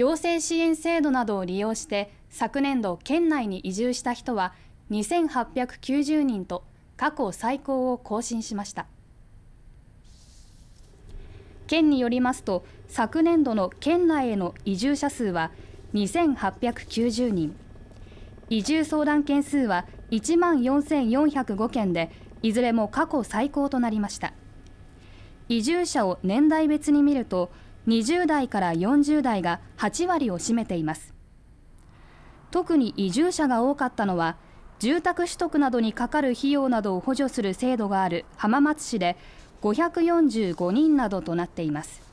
行政支援制度などを利用して昨年度県内に移住した人は2890人と過去最高を更新しました県によりますと昨年度の県内への移住者数は2890人移住相談件数は1万4405件でいずれも過去最高となりました移住者を年代別に見ると20代から40代が8割を占めています特に移住者が多かったのは住宅取得などにかかる費用などを補助する制度がある浜松市で545人などとなっています